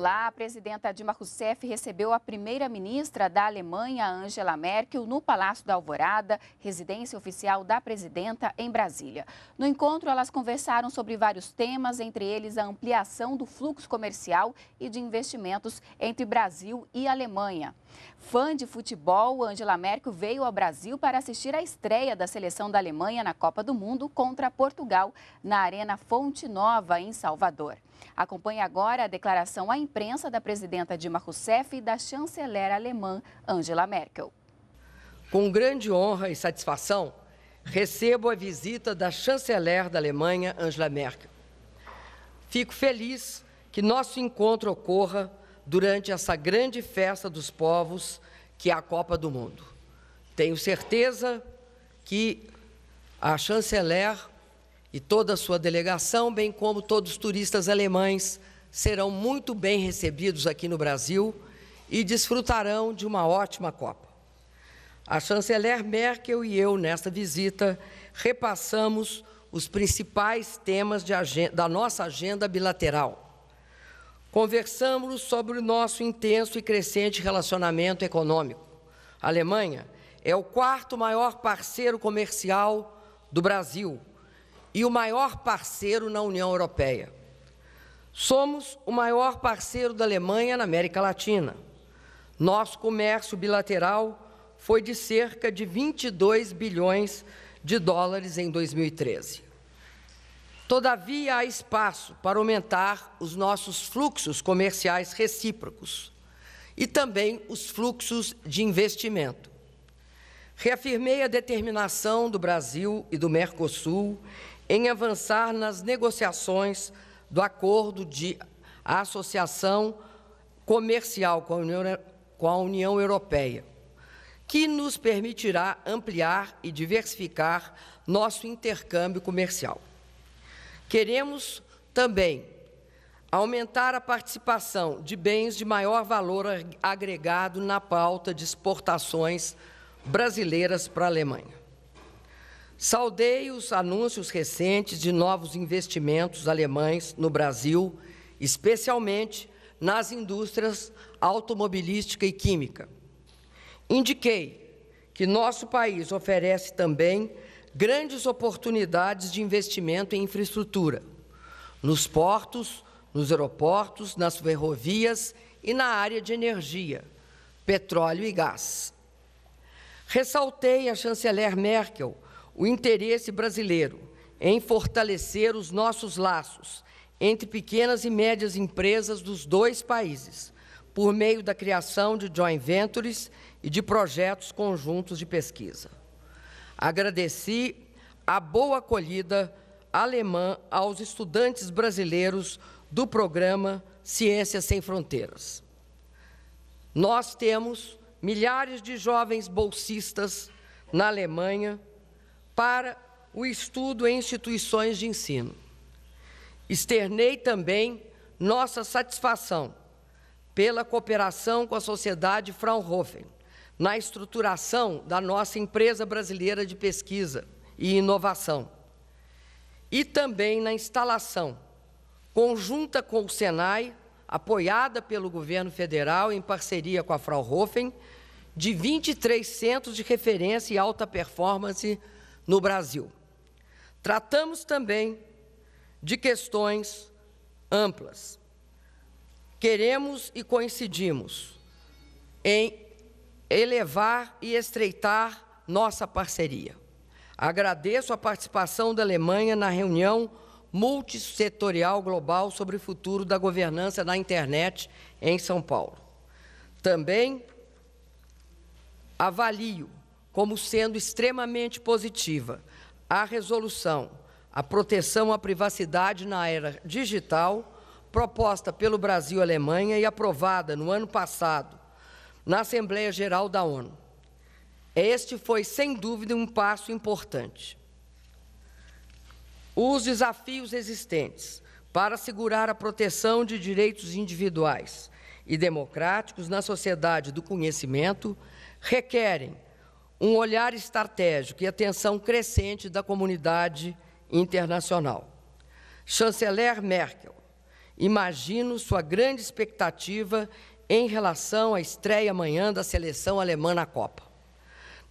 lá, a presidenta Dilma Rousseff recebeu a primeira-ministra da Alemanha, Angela Merkel, no Palácio da Alvorada, residência oficial da presidenta em Brasília. No encontro, elas conversaram sobre vários temas, entre eles a ampliação do fluxo comercial e de investimentos entre Brasil e Alemanha. Fã de futebol, Angela Merkel veio ao Brasil para assistir à estreia da seleção da Alemanha na Copa do Mundo contra Portugal, na Arena Fonte Nova, em Salvador. Acompanhe agora a declaração à imprensa da presidenta Dilma Rousseff e da chanceler alemã Angela Merkel. Com grande honra e satisfação, recebo a visita da chanceler da Alemanha, Angela Merkel. Fico feliz que nosso encontro ocorra durante essa grande festa dos povos que é a Copa do Mundo. Tenho certeza que a chanceler e toda a sua delegação, bem como todos os turistas alemães, serão muito bem recebidos aqui no Brasil e desfrutarão de uma ótima Copa. A chanceler Merkel e eu, nesta visita, repassamos os principais temas da nossa agenda bilateral. Conversamos sobre o nosso intenso e crescente relacionamento econômico. A Alemanha é o quarto maior parceiro comercial do Brasil, e o maior parceiro na União Europeia. Somos o maior parceiro da Alemanha na América Latina. Nosso comércio bilateral foi de cerca de 22 bilhões de dólares em 2013. Todavia, há espaço para aumentar os nossos fluxos comerciais recíprocos e também os fluxos de investimento. Reafirmei a determinação do Brasil e do Mercosul em avançar nas negociações do acordo de associação comercial com a União, com a União Europeia, que nos permitirá ampliar e diversificar nosso intercâmbio comercial. Queremos também aumentar a participação de bens de maior valor agregado na pauta de exportações brasileiras para a Alemanha. Saudei os anúncios recentes de novos investimentos alemães no Brasil, especialmente nas indústrias automobilística e química. Indiquei que nosso país oferece também grandes oportunidades de investimento em infraestrutura, nos portos, nos aeroportos, nas ferrovias e na área de energia, petróleo e gás. Ressaltei a chanceler Merkel o interesse brasileiro em fortalecer os nossos laços entre pequenas e médias empresas dos dois países, por meio da criação de joint ventures e de projetos conjuntos de pesquisa. Agradeci a boa acolhida alemã aos estudantes brasileiros do programa Ciências Sem Fronteiras. Nós temos milhares de jovens bolsistas na Alemanha para o estudo em instituições de ensino. Externei também nossa satisfação pela cooperação com a sociedade Fraunhofer na estruturação da nossa empresa brasileira de pesquisa e inovação e também na instalação, conjunta com o Senai, apoiada pelo governo federal em parceria com a Fraunhofer, de 23 centros de referência e alta performance no Brasil. Tratamos também de questões amplas. Queremos e coincidimos em elevar e estreitar nossa parceria. Agradeço a participação da Alemanha na reunião multissetorial global sobre o futuro da governança da internet em São Paulo. Também avalio como sendo extremamente positiva a resolução, a proteção à privacidade na era digital proposta pelo Brasil e Alemanha e aprovada no ano passado na Assembleia Geral da ONU. Este foi, sem dúvida, um passo importante. Os desafios existentes para assegurar a proteção de direitos individuais e democráticos na sociedade do conhecimento requerem um olhar estratégico e atenção crescente da comunidade internacional. Chanceler Merkel, imagino sua grande expectativa em relação à estreia amanhã da seleção alemã na Copa.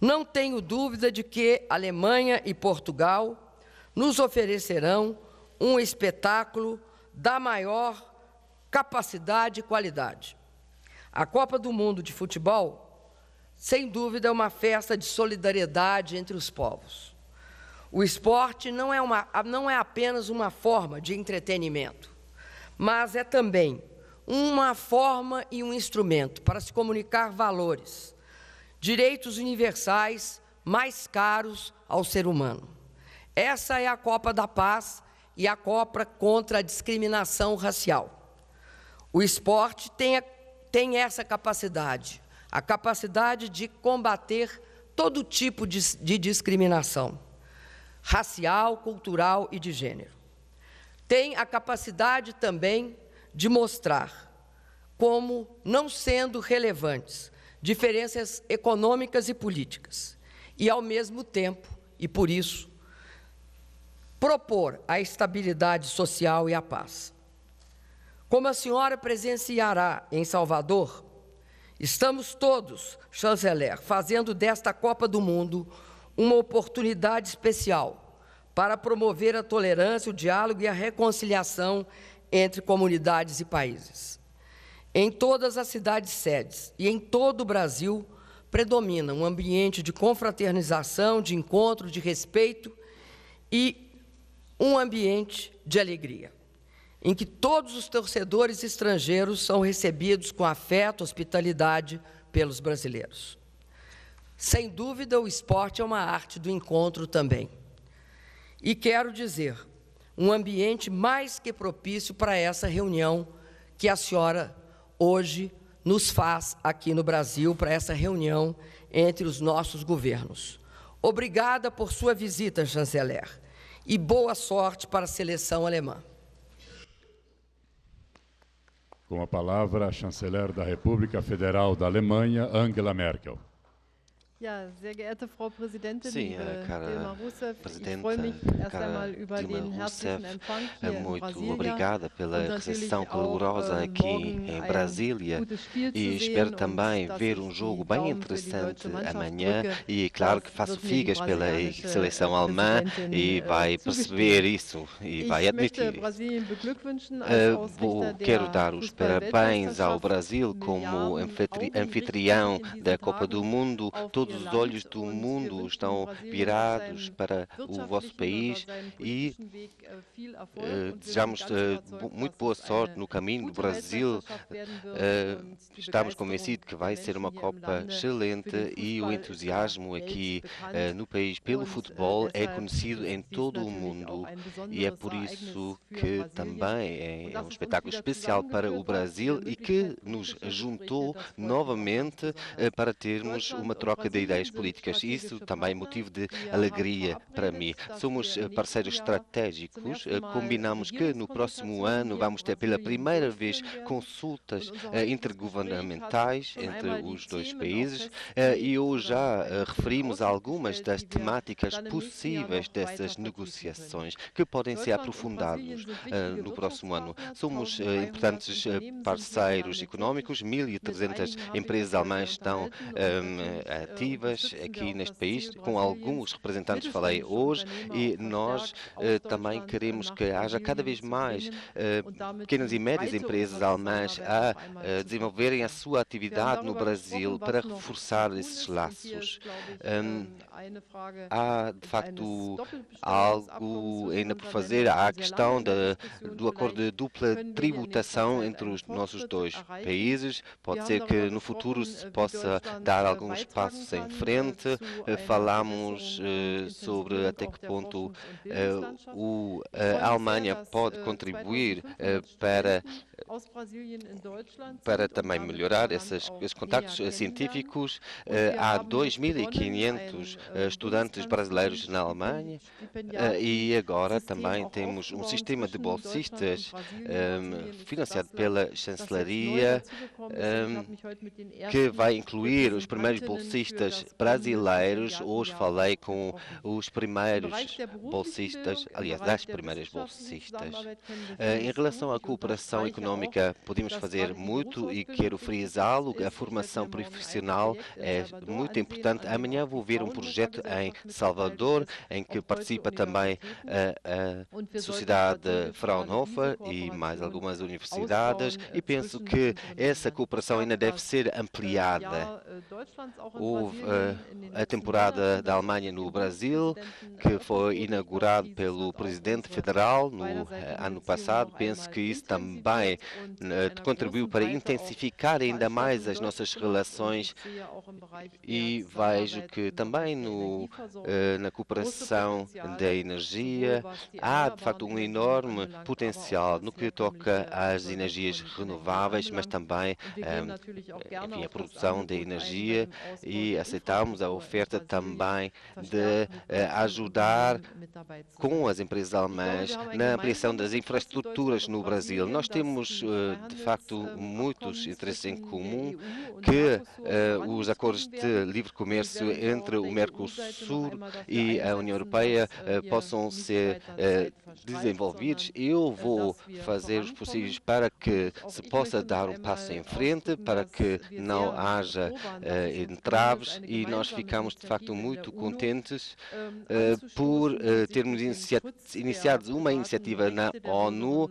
Não tenho dúvida de que Alemanha e Portugal nos oferecerão um espetáculo da maior capacidade e qualidade. A Copa do Mundo de Futebol sem dúvida, é uma festa de solidariedade entre os povos. O esporte não é, uma, não é apenas uma forma de entretenimento, mas é também uma forma e um instrumento para se comunicar valores, direitos universais mais caros ao ser humano. Essa é a Copa da Paz e a Copa contra a discriminação racial. O esporte tem, tem essa capacidade a capacidade de combater todo tipo de, de discriminação, racial, cultural e de gênero. Tem a capacidade também de mostrar como, não sendo relevantes, diferenças econômicas e políticas, e, ao mesmo tempo, e por isso, propor a estabilidade social e a paz. Como a senhora presenciará em Salvador, Estamos todos, chanceler, fazendo desta Copa do Mundo uma oportunidade especial para promover a tolerância, o diálogo e a reconciliação entre comunidades e países. Em todas as cidades sedes e em todo o Brasil, predomina um ambiente de confraternização, de encontro, de respeito e um ambiente de alegria em que todos os torcedores estrangeiros são recebidos com afeto, hospitalidade pelos brasileiros. Sem dúvida, o esporte é uma arte do encontro também. E quero dizer, um ambiente mais que propício para essa reunião que a senhora hoje nos faz aqui no Brasil, para essa reunião entre os nossos governos. Obrigada por sua visita, chanceler, e boa sorte para a seleção alemã. Com a palavra, a chanceler da República Federal da Alemanha, Angela Merkel. Ja, sehr geehrte Frau Präsidentin, Sim, äh, cara. Dilma Rousseff, ich freue äh, mich erst einmal über Dilma den herzlichen Empfang äh, hier muito in obrigada pela recepção calorosa aqui em Brasília e espero também ver um jogo bem interessante amanhã e claro que faço figas pela seleção alemã e vai perceber isso e vai admitir. Uh, quero dar os parabéns ao Brasil como anfitrião da Copa do Mundo. Todo Todos os olhos do mundo estão virados para o vosso país e uh, desejamos uh, muito boa sorte no caminho do Brasil. Uh, estamos convencidos que vai ser uma Copa excelente e o äh, entusiasmo aqui no país pelo äh, futebol é conhecido em todo o mundo e é por isso que também é um espetáculo especial para o Brasil e que nos juntou novamente para termos uma troca de ideias políticas. Isso também é motivo de alegria para mim. Somos eh, parceiros estratégicos. Eh, combinamos que no próximo ano vamos ter pela primeira vez consultas eh, intergovernamentais entre os dois países e hoje já referimos algumas das temáticas possíveis dessas negociações que podem ser aprofundadas no próximo ano. Somos é? importantes parceiros económicos 1.300 empresas alemãs estão ativas é ativas aqui neste país. Com alguns representantes falei hoje e nós eh, também queremos que haja cada vez mais eh, pequenas e médias empresas alemãs é a eh, desenvolverem a sua atividade no Brasil para reforçar esses laços. Um, hum, há, de hum, facto, algo ainda por fazer. Há a questão do acordo de dupla tributação entre os nossos dois países. Pode ser que no futuro se possa dar eh, algum espaço em frente, eh, eh, falamos eh, sobre até que ponto a Alemanha pode contribuir para para também melhorar esses, esses contactos científicos. Há 2.500 estudantes brasileiros na Alemanha e agora também temos um sistema de bolsistas ehm, financiado pela chancelaria ehm, que vai é incluir os primeiros bolsistas bolsistas brasileiros. Hoje falei com os primeiros bolsistas, aliás, das primeiras bolsistas. Eh, em relação à cooperação económica, podemos fazer muito e quero frisá-lo. A formação é profissional é muito importante. Amanhã vou ver um projeto em Salvador, em que participa também eh, a, a Sociedade Fraunhofer e mais algumas universidades, e penso que essa cooperação ainda deve ser ampliada. Houve houve eh, a temporada da Alemanha no Brasil, que foi inaugurado pelo presidente federal no eh, ano passado. Penso que isso também eh, contribuiu para intensificar ainda mais as nossas relações e vejo que também no, na cooperação da energia há, de facto, um enorme potencial no que toca às energias renováveis, mas também enfim, a produção de energia e aceitamos a oferta também de eh, ajudar com as empresas então, é alemãs na ampliação das infraestruturas no Brasil. Nós temos, eh, de facto, eh, muitos interesses em comum que os acordos de livre comércio entre o Mercosul e a União Europeia possam ser é desenvolvidos. Eu vou então fazer os possíveis para que se possa dar um passo em frente, para que não haja entraves nós e nós ficámos de facto muito contentes uh, por uh, termos inicia iniciado uma iniciativa na ONU uh,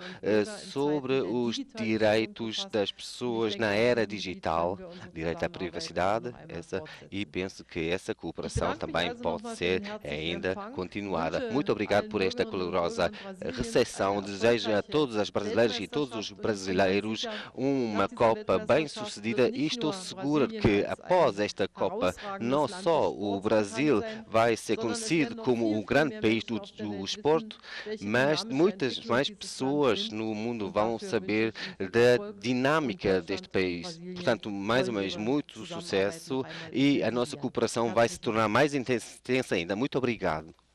sobre os direitos das pessoas na era digital, direito à privacidade, essa, e penso que essa cooperação também pode ser ainda continuada. Muito obrigado por esta calorosa recepção. Desejo a todas as brasileiras e todos os brasileiros uma Copa bem-sucedida e estou segura que após esta Copa não só o Brasil vai ser conhecido como o grande país do, do esporte, mas muitas mais pessoas no mundo vão saber da dinâmica deste país. Portanto, mais uma vez, muito sucesso e a nossa cooperação vai se tornar mais intensa ainda. Muito obrigado.